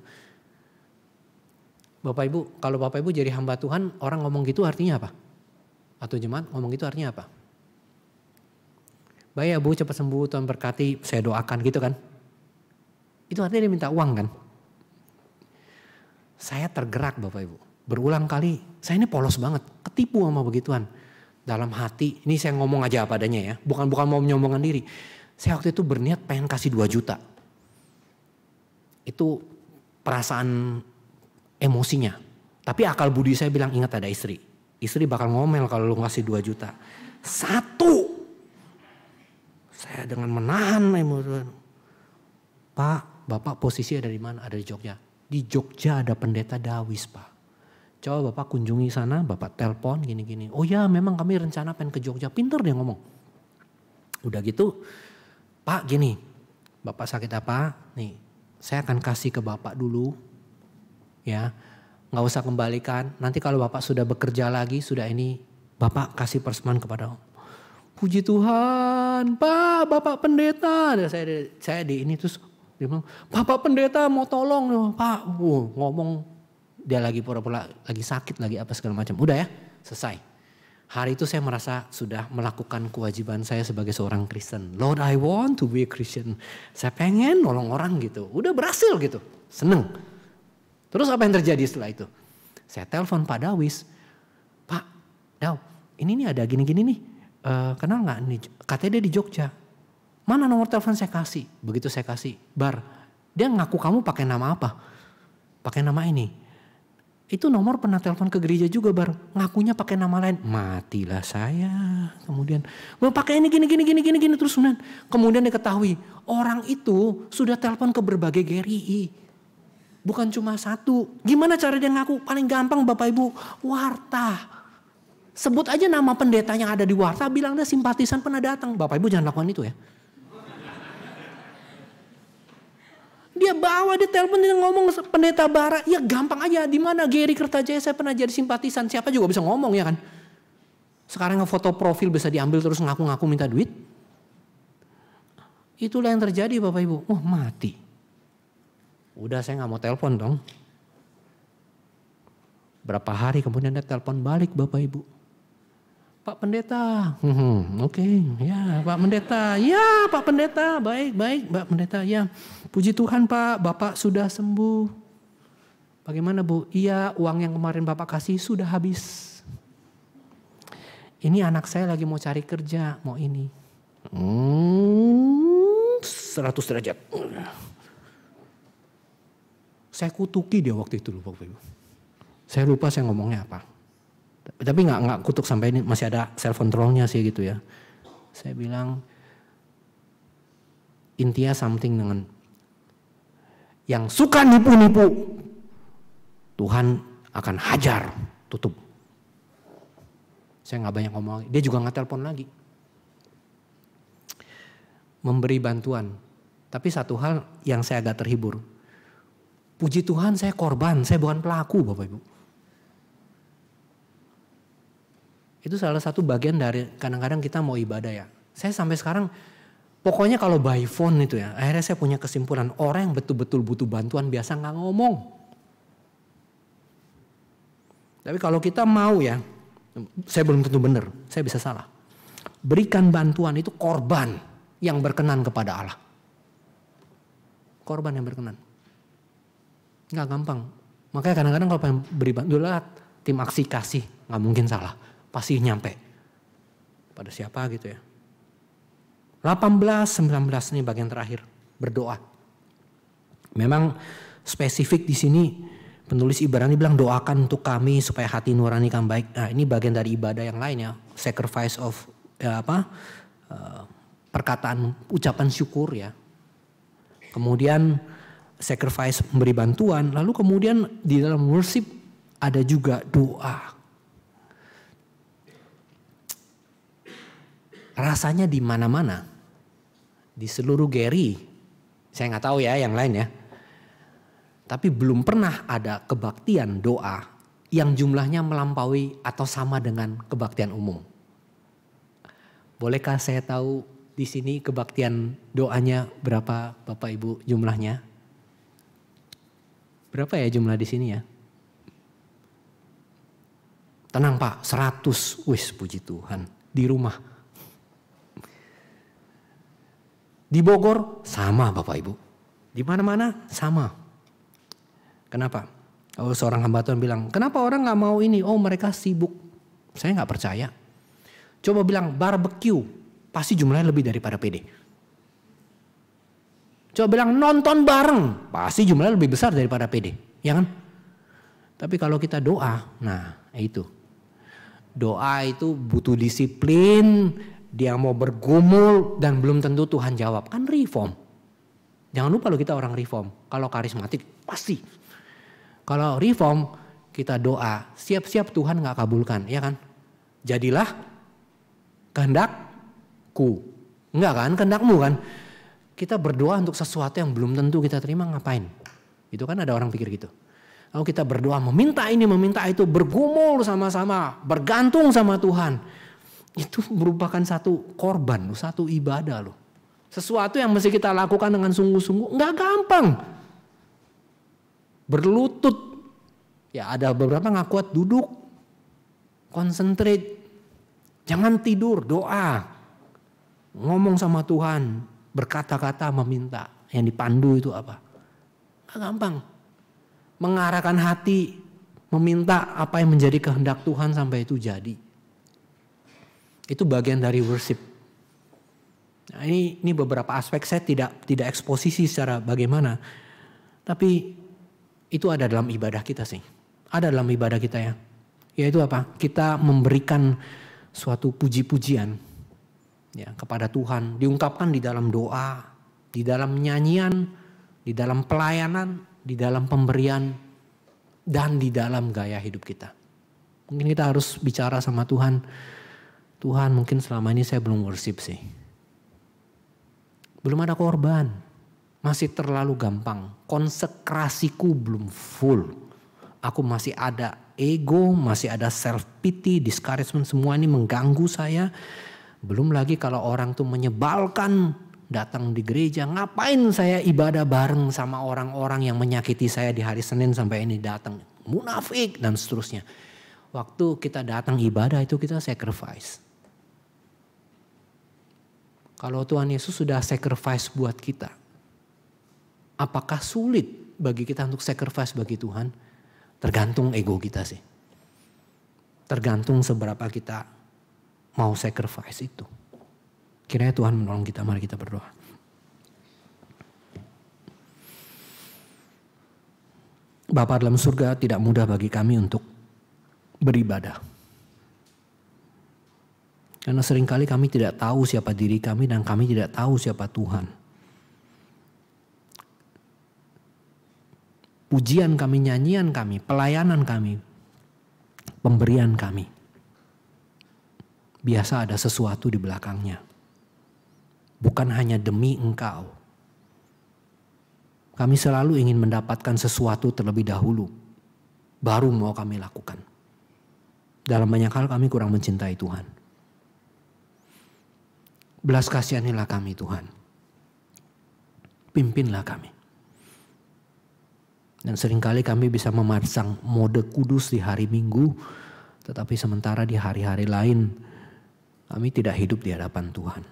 Bapak Ibu, kalau Bapak Ibu jadi hamba Tuhan, orang ngomong gitu artinya apa? Atau jemaat ngomong gitu artinya apa? Baik ya Bu, cepat sembuh, Tuhan berkati, saya doakan gitu kan. Itu artinya dia minta uang kan. Saya tergerak Bapak Ibu. Berulang kali, saya ini polos banget, ketipu sama begituan. Dalam hati, ini saya ngomong aja apa adanya ya, bukan bukan mau menyombongkan diri. Saya waktu itu berniat pengen kasih 2 juta. Itu perasaan emosinya. Tapi akal budi saya bilang ingat ada istri. Istri bakal ngomel kalau lu ngasih 2 juta. Satu. Saya dengan menahan emosi. Pak, Bapak posisi ada di mana? Ada di Jogja. Di Jogja ada pendeta Dawis, Pak. Coba Bapak kunjungi sana, Bapak telpon gini-gini. Oh ya, memang kami rencana pengen ke Jogja. Pinter dia ngomong. Udah gitu, Pak gini, Bapak sakit apa? Nih, saya akan kasih ke Bapak dulu ya nggak usah kembalikan. Nanti kalau bapak sudah bekerja lagi, sudah ini bapak kasih persembahan kepada om. Puji Tuhan, pak bapak pendeta. Dan saya saya di ini terus dia bilang, bapak pendeta mau tolong pak. Uh, ngomong dia lagi pura-pura lagi sakit lagi apa segala macam. Udah ya, selesai. Hari itu saya merasa sudah melakukan kewajiban saya sebagai seorang Kristen. Lord, I want to be a Christian. Saya pengen nolong orang gitu. Udah berhasil gitu. Seneng. Terus apa yang terjadi setelah itu? Saya telepon Pak Dawis. Pak, Daw, ini nih ada gini-gini nih. E, kenal nggak nih? Katanya dia di Jogja. Mana nomor telepon saya kasih? Begitu saya kasih, Bar, dia ngaku kamu pakai nama apa? Pakai nama ini. Itu nomor pernah telepon ke gereja juga Bar. Ngakunya pakai nama lain. Matilah saya. Kemudian gue pakai ini gini gini gini gini gini terus kemudian. Kemudian diketahui orang itu sudah telepon ke berbagai GRI Bukan cuma satu. Gimana cara dia ngaku? Paling gampang Bapak Ibu, warta. Sebut aja nama pendeta yang ada di warta, dia simpatisan pernah datang. Bapak Ibu jangan lakukan itu ya. Dia bawa, dia telepon, dia ngomong pendeta bara. Ya gampang aja, di mana Gary Kertajaya saya pernah jadi simpatisan. Siapa juga bisa ngomong ya kan. Sekarang foto profil bisa diambil terus ngaku-ngaku minta duit. Itulah yang terjadi Bapak Ibu. Wah mati. Udah saya nggak mau telepon dong. Berapa hari kemudian dia telepon balik Bapak Ibu. Pak Pendeta, hmm, oke, okay, ya Pak Pendeta, ya Pak Pendeta, baik, baik Pak Pendeta, ya. Puji Tuhan Pak, Bapak sudah sembuh. Bagaimana Bu? Iya, uang yang kemarin Bapak kasih sudah habis. Ini anak saya lagi mau cari kerja, mau ini. Hmm, 100 derajat. Saya kutuki dia waktu itu lupa Bapak Ibu. Saya lupa saya ngomongnya apa. Tapi nggak nggak kutuk sampai ini masih ada self controlnya sih gitu ya. Saya bilang intinya something dengan yang suka nipu-nipu Tuhan akan hajar tutup. Saya nggak banyak ngomong. Dia juga nggak telepon lagi. Memberi bantuan. Tapi satu hal yang saya agak terhibur. Puji Tuhan saya korban, saya bukan pelaku Bapak Ibu. Itu salah satu bagian dari kadang-kadang kita mau ibadah ya. Saya sampai sekarang pokoknya kalau by phone itu ya. Akhirnya saya punya kesimpulan orang yang betul-betul butuh bantuan biasa nggak ngomong. Tapi kalau kita mau ya, saya belum tentu benar, saya bisa salah. Berikan bantuan itu korban yang berkenan kepada Allah. Korban yang berkenan. Nggak gampang. Makanya kadang-kadang kalau pengen beribadah, dulu tim aksi kasih, nggak mungkin salah. Pasti nyampe. Pada siapa gitu ya. 18, 19 ini bagian terakhir. Berdoa. Memang spesifik di sini penulis Ibrani bilang doakan untuk kami supaya hati nurani kami baik. Nah, ini bagian dari ibadah yang lain ya, sacrifice of ya apa? Eh, perkataan ucapan syukur ya. Kemudian sacrifice memberi bantuan, lalu kemudian di dalam worship ada juga doa. Rasanya di mana-mana, di seluruh Gary, saya nggak tahu ya yang lain ya. Tapi belum pernah ada kebaktian doa yang jumlahnya melampaui atau sama dengan kebaktian umum. Bolehkah saya tahu di sini kebaktian doanya berapa Bapak Ibu jumlahnya? Berapa ya jumlah di sini ya? Tenang Pak, 100. Wis puji Tuhan, di rumah. Di Bogor sama Bapak Ibu. Di mana-mana sama. Kenapa? Oh, seorang hamba Tuhan bilang, kenapa orang nggak mau ini? Oh mereka sibuk. Saya nggak percaya. Coba bilang barbecue, pasti jumlahnya lebih daripada PD. Coba bilang nonton bareng, pasti jumlahnya lebih besar daripada PD, ya kan? Tapi kalau kita doa, nah eh, itu. Doa itu butuh disiplin, dia mau bergumul dan belum tentu Tuhan jawab. Kan reform. Jangan lupa loh kita orang reform. Kalau karismatik pasti. Kalau reform kita doa, siap-siap Tuhan nggak kabulkan, ya kan? Jadilah kehendakku. Enggak kan, kehendakmu kan? kita berdoa untuk sesuatu yang belum tentu kita terima ngapain? Itu kan ada orang pikir gitu. Kalau oh, kita berdoa meminta ini meminta itu bergumul sama-sama bergantung sama Tuhan. Itu merupakan satu korban, satu ibadah loh. Sesuatu yang mesti kita lakukan dengan sungguh-sungguh nggak gampang. Berlutut, ya ada beberapa nggak kuat duduk, konsentrate, jangan tidur, doa, ngomong sama Tuhan, berkata-kata meminta. Yang dipandu itu apa? Nah, gampang. Mengarahkan hati meminta apa yang menjadi kehendak Tuhan sampai itu jadi. Itu bagian dari worship. Nah, ini ini beberapa aspek saya tidak tidak eksposisi secara bagaimana. Tapi itu ada dalam ibadah kita sih. Ada dalam ibadah kita ya. Yaitu apa? Kita memberikan suatu puji-pujian ya kepada Tuhan diungkapkan di dalam doa, di dalam nyanyian, di dalam pelayanan, di dalam pemberian dan di dalam gaya hidup kita. Mungkin kita harus bicara sama Tuhan. Tuhan, mungkin selama ini saya belum worship sih. Belum ada korban. Masih terlalu gampang. Konsekrasiku belum full. Aku masih ada ego, masih ada self pity, discouragement, semua ini mengganggu saya belum lagi kalau orang tuh menyebalkan datang di gereja, ngapain saya ibadah bareng sama orang-orang yang menyakiti saya di hari Senin sampai ini datang. Munafik dan seterusnya. Waktu kita datang ibadah itu kita sacrifice. Kalau Tuhan Yesus sudah sacrifice buat kita, apakah sulit bagi kita untuk sacrifice bagi Tuhan? Tergantung ego kita sih. Tergantung seberapa kita mau sacrifice itu. Kiranya Tuhan menolong kita, mari kita berdoa. Bapak dalam surga tidak mudah bagi kami untuk beribadah. Karena seringkali kami tidak tahu siapa diri kami dan kami tidak tahu siapa Tuhan. Pujian kami, nyanyian kami, pelayanan kami, pemberian kami biasa ada sesuatu di belakangnya. Bukan hanya demi engkau. Kami selalu ingin mendapatkan sesuatu terlebih dahulu. Baru mau kami lakukan. Dalam banyak hal kami kurang mencintai Tuhan. Belas kasihanilah kami Tuhan. Pimpinlah kami. Dan seringkali kami bisa memasang mode kudus di hari Minggu, tetapi sementara di hari-hari lain kami tidak hidup di hadapan Tuhan.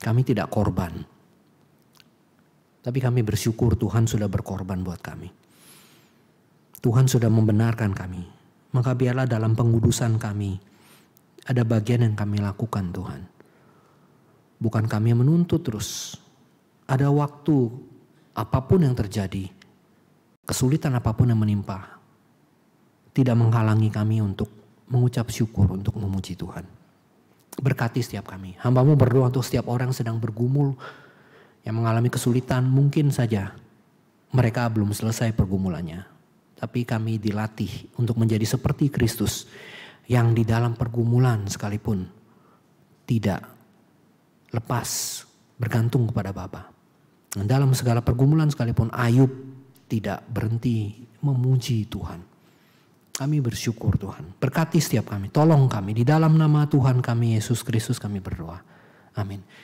Kami tidak korban. Tapi kami bersyukur Tuhan sudah berkorban buat kami. Tuhan sudah membenarkan kami. Maka biarlah dalam pengudusan kami ada bagian yang kami lakukan Tuhan. Bukan kami menuntut terus. Ada waktu apapun yang terjadi, kesulitan apapun yang menimpa, tidak menghalangi kami untuk mengucap syukur untuk memuji Tuhan. Berkati setiap kami. Hambamu berdoa untuk setiap orang yang sedang bergumul, yang mengalami kesulitan, mungkin saja mereka belum selesai pergumulannya. Tapi kami dilatih untuk menjadi seperti Kristus yang di dalam pergumulan sekalipun tidak lepas bergantung kepada Bapa. Dalam segala pergumulan sekalipun Ayub tidak berhenti memuji Tuhan. Kami bersyukur Tuhan. Berkati setiap kami. Tolong kami. Di dalam nama Tuhan kami, Yesus Kristus kami berdoa. Amin.